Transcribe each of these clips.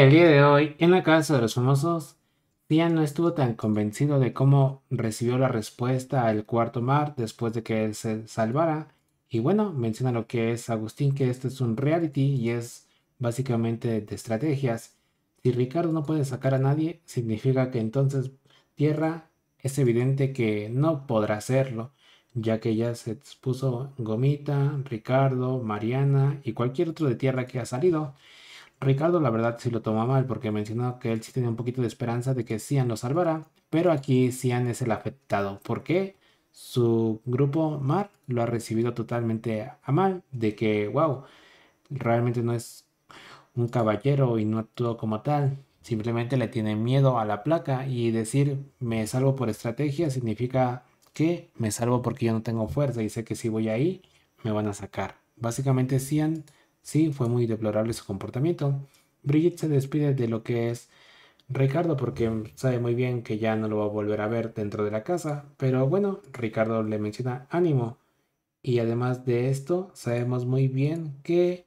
El día de hoy, en la casa de los famosos, Dian no estuvo tan convencido de cómo recibió la respuesta al cuarto mar después de que él se salvara. Y bueno, menciona lo que es Agustín, que este es un reality y es básicamente de estrategias. Si Ricardo no puede sacar a nadie, significa que entonces Tierra es evidente que no podrá hacerlo, ya que ya se expuso Gomita, Ricardo, Mariana y cualquier otro de Tierra que ha salido. Ricardo la verdad sí lo toma mal porque mencionó que él sí tenía un poquito de esperanza de que Sian lo salvara, pero aquí Sian es el afectado. Porque Su grupo Mar lo ha recibido totalmente a mal, de que, wow, realmente no es un caballero y no actúa como tal. Simplemente le tiene miedo a la placa y decir me salvo por estrategia significa que me salvo porque yo no tengo fuerza y sé que si voy ahí me van a sacar. Básicamente Cian Sí, fue muy deplorable su comportamiento. Brigitte se despide de lo que es Ricardo porque sabe muy bien que ya no lo va a volver a ver dentro de la casa, pero bueno, Ricardo le menciona ánimo. Y además de esto, sabemos muy bien que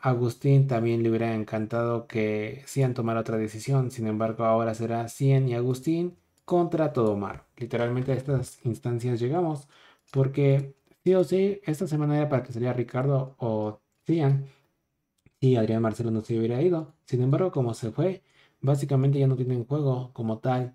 Agustín también le hubiera encantado que han tomara otra decisión, sin embargo ahora será Cien y Agustín contra todo mar. Literalmente a estas instancias llegamos porque sí o sí, esta semana era para que sería Ricardo o Sian Y Adrián Marcelo no se hubiera ido. Sin embargo, como se fue, básicamente ya no tienen juego como tal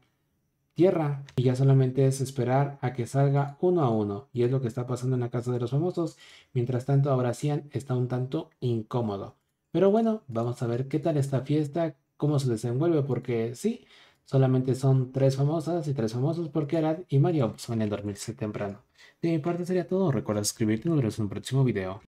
tierra y ya solamente es esperar a que salga uno a uno y es lo que está pasando en la casa de los famosos mientras tanto ahora Sian está un tanto incómodo pero bueno vamos a ver qué tal esta fiesta cómo se desenvuelve porque sí solamente son tres famosas y tres famosos porque Arad y Mario suelen dormirse temprano de mi parte sería todo recuerda suscribirte y nos vemos en un próximo video